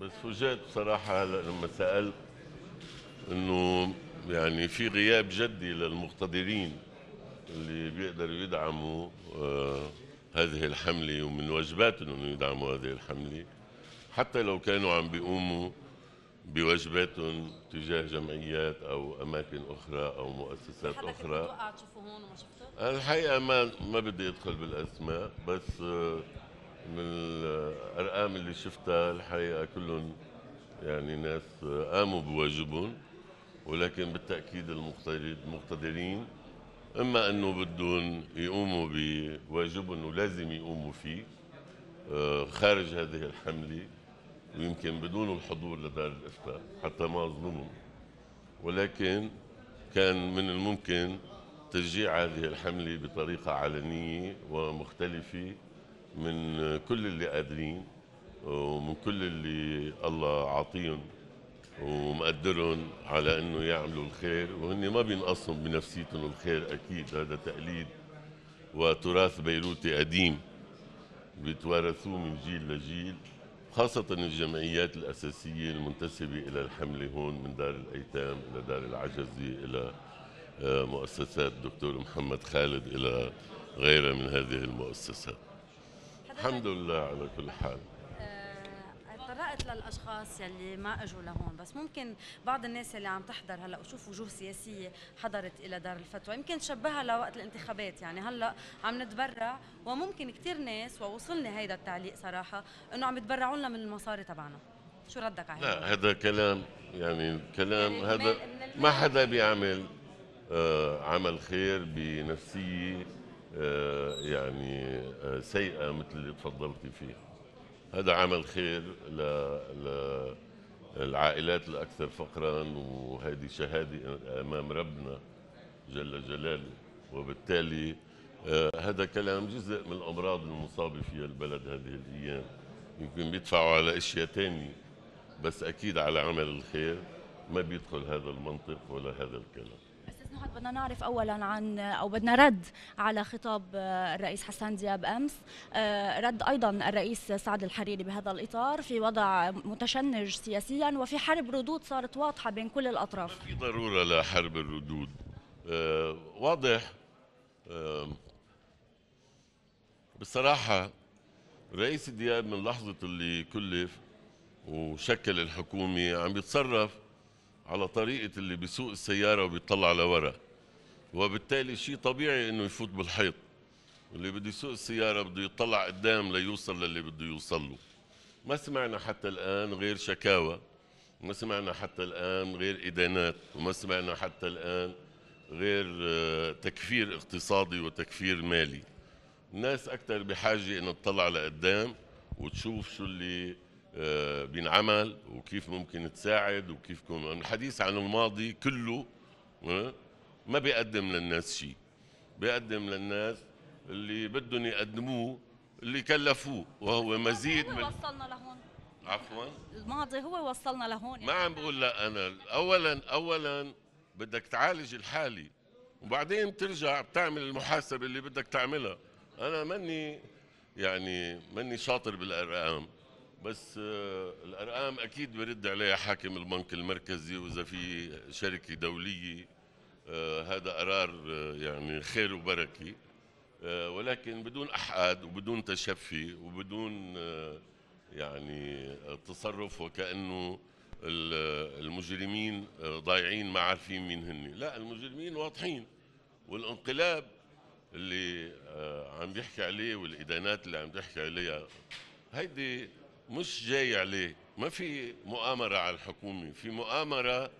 بس فوجئت بصراحة لما سألت إنه يعني في غياب جدي للمقتدرين اللي بيقدروا يدعموا آه، هذه الحملة ومن واجباتهم إنه يدعموا هذه الحملة حتى لو كانوا عم بيقوموا بواجباتهم تجاه جمعيات او اماكن اخرى او مؤسسات اخرى هون الحقيقه ما ما بدي ادخل بالاسماء بس آه، من الارقام اللي شفتها الحقيقه كلهم يعني ناس قاموا بواجبهم ولكن بالتاكيد المقتدرين اما انه بدهم يقوموا بواجبهم ولازم يقوموا فيه آه، خارج هذه الحمله ويمكن بدون الحضور لدار الافتاء حتى ما اظلمهم ولكن كان من الممكن تشجيع هذه الحمله بطريقه علنيه ومختلفه من كل اللي قادرين ومن كل اللي الله عاطيهم ومقدرهم على انه يعملوا الخير وهن ما بينقصهم بنفسيتهم الخير اكيد هذا تقليد وتراث بيروتي قديم بيتوارثوه من جيل لجيل خاصة الجمعيات الأساسية المنتسبة إلى الحملة هون من دار الأيتام إلى دار العجزة إلى آه، مؤسسات دكتور محمد خالد إلى غيرها من هذه المؤسسات الحمد لله على كل حال تطرقت آه، للاشخاص يلي ما اجوا لهون بس ممكن بعض الناس اللي عم تحضر هلا وشوف وجوه سياسيه حضرت الى دار الفتوى يمكن تشبهها لوقت الانتخابات يعني هلا عم نتبرع وممكن كثير ناس ووصلني هيدا التعليق صراحه انه عم يتبرعوا لنا من المصاري تبعنا شو ردك على لا هذا كلام يعني كلام يعني هذا ما حدا بيعمل آه، عمل خير بنفسيه آه، يعني آه، سيئه مثل اللي تفضلتي فيها هذا عمل خير للعائلات الاكثر فقرا وهذه شهاده امام ربنا جل جلاله وبالتالي آه، هذا كلام جزء من الامراض المصابه فيها البلد هذه الايام يمكن بيدفعوا على اشياء ثانيه بس اكيد على عمل الخير ما بيدخل هذا المنطق ولا هذا الكلام نحن بدنا نعرف اولا عن او بدنا رد على خطاب آه، الرئيس حسان دياب امس آه، رد ايضا الرئيس سعد الحريري بهذا الاطار في وضع متشنج سياسيا وفي حرب ردود صارت واضحه بين كل الاطراف في ضروره لحرب الردود آه، واضح بصراحه رئيس دياب من لحظه اللي كلف وشكل الحكومه عم يتصرف على طريقه اللي بيسوق السياره وبيطلع لورا وبالتالي شيء طبيعي انه يفوت بالحيط اللي بده يسوق السياره بده يطلع قدام ليوصل للي بده يوصل له ما سمعنا حتى الان غير شكاوى ما سمعنا حتى الان غير ادانات وما سمعنا حتى الان غير آه، تكفير اقتصادي وتكفير مالي الناس اكثر بحاجه انه تطلع لقدام وتشوف شو اللي آه، بينعمل وكيف ممكن تساعد وكيف كون الحديث عن الماضي كله آه، ما بيقدم للناس شيء بيقدم للناس اللي بدهم يقدموه اللي كلفوه وهو مزيد من وصلنا لهون عفوا الماضي هو وصلنا لهون ما عم بقول لا انا اولا اولا بدك تعالج الحالي وبعدين بترجع بتعمل المحاسبه اللي بدك تعملها انا ماني يعني ماني شاطر بالارقام بس آه، الارقام اكيد برد عليها حاكم البنك المركزي واذا في شركه دوليه آه، هذا قرار آه، يعني خير وبركه ولكن بدون احقاد وبدون تشفي وبدون يعني تصرف وكانه المجرمين ضايعين ما عارفين مين هن لا المجرمين واضحين والانقلاب اللي عم بيحكي عليه والادانات اللي عم بيحكي عليها هيدي مش جاي عليه ما في مؤامرة على الحكومة في مؤامرة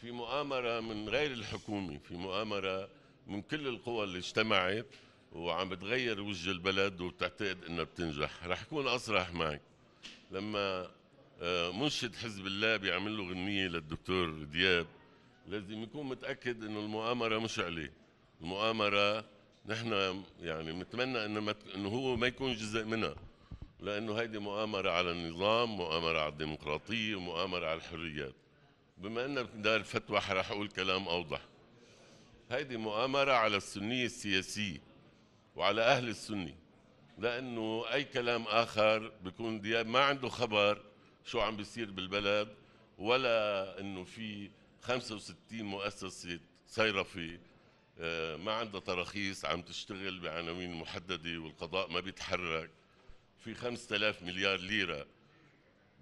في مؤامرة من غير الحكومة في مؤامرة من كل القوى اللي اجتمعت وعم بتغير وجه البلد وبتعتقد انها بتنجح رح اكون اصرح معك لما آه، منشد حزب الله بيعمل له غنية للدكتور دياب لازم يكون متأكد انه المؤامرة مش عليه المؤامرة نحن يعني بنتمنى انه هو ما يكون جزء منها لأنه هيدي مؤامرة على النظام مؤامرة على الديمقراطية مؤامرة على الحريات بما أن دار الفتوى راح أقول كلام أوضح هيدي مؤامرة على السنية السياسية وعلى أهل السنة لأنه أي كلام آخر بيكون دياب ما عنده خبر شو عم بيصير بالبلد ولا أنه في 65 مؤسسة صيرفة آه، ما عندها تراخيص عم تشتغل بعناوين محددة والقضاء ما بيتحرك في 5000 مليار ليره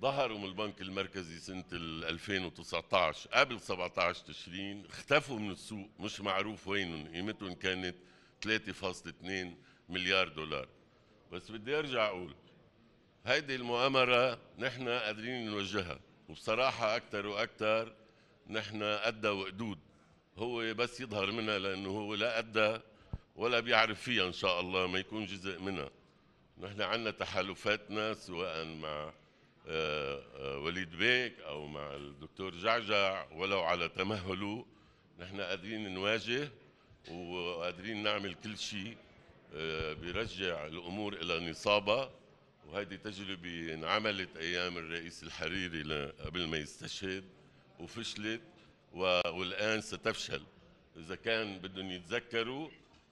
ظهروا من البنك المركزي سنة 2019 قبل 17 تشرين اختفوا من السوق مش معروف وينهم قيمتهم كانت 3.2 مليار دولار بس بدي ارجع اقول هيدي المؤامرة نحن قادرين نوجهها وبصراحة أكثر وأكثر نحن أدى وقدود هو بس يظهر منها لأنه هو لا أدى ولا بيعرف فيها إن شاء الله ما يكون جزء منها نحن عندنا تحالفاتنا سواء مع آه، آه، وليد بيك او مع الدكتور جعجع ولو على تمهله نحن قادرين نواجه وقادرين نعمل كل شيء آه، بيرجع الامور الى نصابها وهذه تجربه انعملت ايام الرئيس الحريري قبل ما يستشهد وفشلت والان ستفشل اذا كان بدهم يتذكروا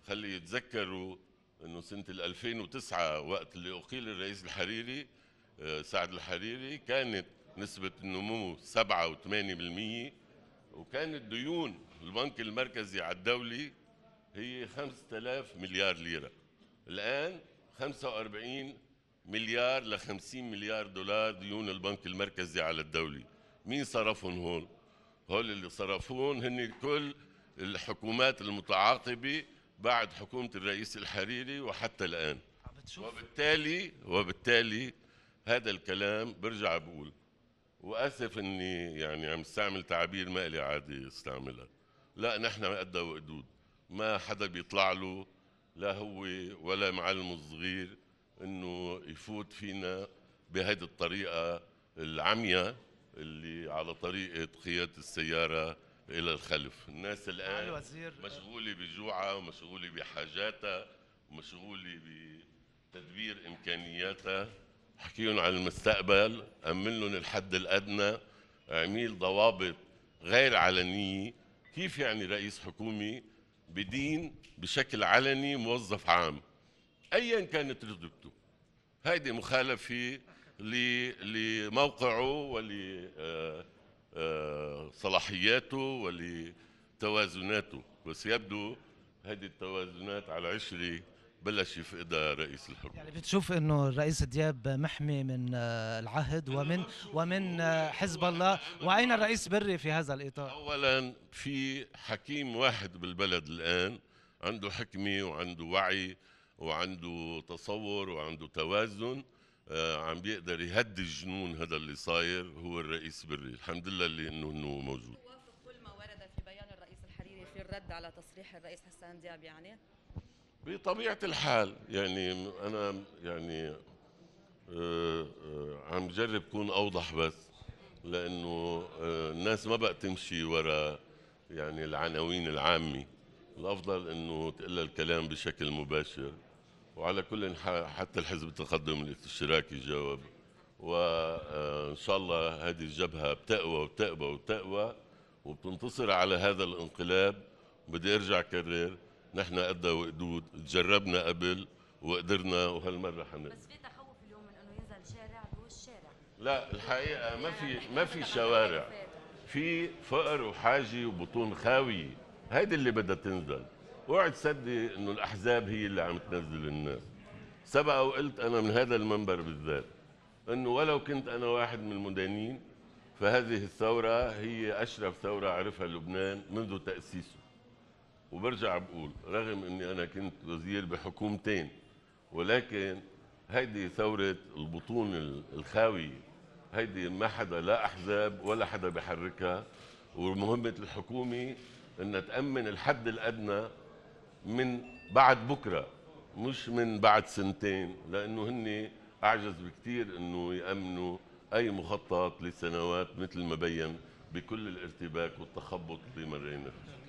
خلي يتذكروا انه سنه 2009 وقت اللي اقيل الرئيس الحريري آه، سعد الحريري كانت نسبه النمو 7 و8% وكانت ديون البنك المركزي على الدولي هي 5000 مليار ليره الان 45 مليار ل 50 مليار دولار ديون البنك المركزي على الدولي مين صرفهم هون هول اللي صرفوهم هن كل الحكومات المتعاقبه بعد حكومة الرئيس الحريري وحتى الآن وبالتالي وبالتالي هذا الكلام برجع بقول واسف اني يعني عم استعمل تعابير ما لي عادي استعملها لا نحن قدها وقدود ما حدا بيطلع له لا هو ولا معلمه الصغير انه يفوت فينا بهذه الطريقه العمياء اللي على طريقه قياده السياره إلى الخلف الناس الآن مشغولة بجوعها ومشغولة بحاجاتها ومشغولة بتدبير إمكانياتها حكيهم عن المستقبل أمن لهم الحد الأدنى عميل ضوابط غير علنية كيف يعني رئيس حكومي بدين بشكل علني موظف عام أيا كانت رتبته هيدي مخالفة لموقعه آه صلاحياته ولتوازناته بس يبدو هذه التوازنات على عشري بلش يفقدها رئيس الحكومة يعني بتشوف انه الرئيس دياب محمي من آه، العهد ومن ومن آه، حزب الله واين الرئيس بري في هذا الاطار اولا في حكيم واحد بالبلد الان عنده حكمه وعنده وعي وعنده تصور وعنده توازن آه، عم بيقدر يهدي الجنون هذا اللي صاير هو الرئيس بري الحمد لله اللي انه انه موجود كل ما ورد في بيان الرئيس الحريري في الرد على تصريح الرئيس حسان دياب يعني بطبيعه الحال يعني انا يعني آه آه عم جرب كون اوضح بس لانه آه الناس ما بقى تمشي ورا يعني العناوين العامه الافضل انه تقلها الكلام بشكل مباشر وعلى كل حتى الحزب التقدم الاشتراكي جاوب وان آه، شاء الله هذه الجبهه بتقوى وبتقوى وبتقوى وبتنتصر على هذا الانقلاب بدي ارجع كرر نحن قد وقدود جربنا قبل وقدرنا وهالمره حنقدر بس في تخوف اليوم من انه ينزل شارع بوش شارع لا الحقيقه ما في ما في شوارع في فقر وحاجه وبطون خاويه هيدي اللي بدها تنزل اوعي تصدق انه الاحزاب هي اللي عم تنزل الناس سبق وقلت انا من هذا المنبر بالذات انه ولو كنت انا واحد من المدانين فهذه الثوره هي اشرف ثوره عرفها لبنان منذ تاسيسه وبرجع بقول رغم اني انا كنت وزير بحكومتين ولكن هيدي ثوره البطون الخاويه هيدي ما حدا لا احزاب ولا حدا بحركها ومهمه الحكومه انها تامن الحد الادنى من بعد بكره مش من بعد سنتين لانه هن اعجز بكثير انه يامنوا اي مخطط لسنوات مثل ما بين بكل الارتباك والتخبط اللي مرينا فيه